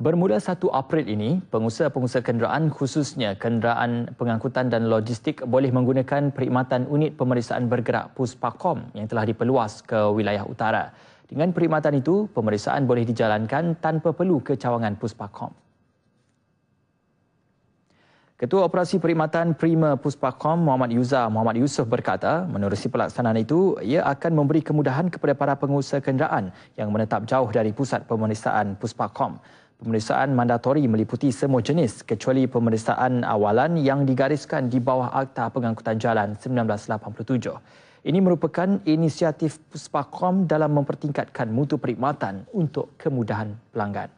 Bermula 1 April ini, pengusaha-pengusaha kenderaan khususnya kenderaan pengangkutan dan logistik boleh menggunakan perkhidmatan unit pemeriksaan bergerak Puspakom yang telah diperluas ke wilayah utara. Dengan perkhidmatan itu, pemeriksaan boleh dijalankan tanpa perlu ke cawangan Puspakom. Ketua Operasi Perkhidmatan Prima Puspakom Muhammad Yuza Muhammad Yusof berkata, menerusi pelaksanaan itu, ia akan memberi kemudahan kepada para pengusaha kenderaan yang menetap jauh dari pusat pemeriksaan Puspakom. Pemeriksaan mandatori meliputi semua jenis kecuali pemeriksaan awalan yang digariskan di bawah Akta Pengangkutan Jalan 1987. Ini merupakan inisiatif Puspakom dalam mempertingkatkan mutu perkhidmatan untuk kemudahan pelanggan.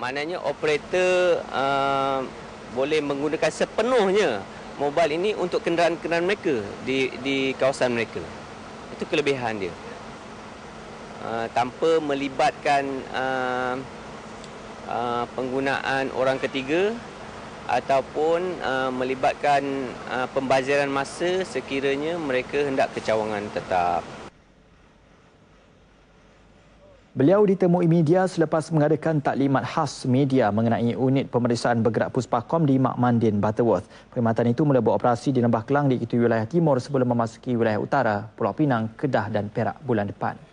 Maknanya operator uh, boleh menggunakan sepenuhnya mobile ini untuk kenderaan-kenderaan mereka di di kawasan mereka. Itu kelebihan dia. Ah, tanpa melibatkan uh, uh, penggunaan orang ketiga ataupun uh, melibatkan uh, pembaziran masa sekiranya mereka hendak kecawangan tetap. Beliau ditemui media selepas mengadakan taklimat khas media mengenai unit pemeriksaan bergerak Puspakom di Mak Mandin, Butterworth. Perkhidmatan itu mula beroperasi di Lembah Kelang di itu wilayah timur sebelum memasuki wilayah utara Pulau Pinang, Kedah dan Perak bulan depan.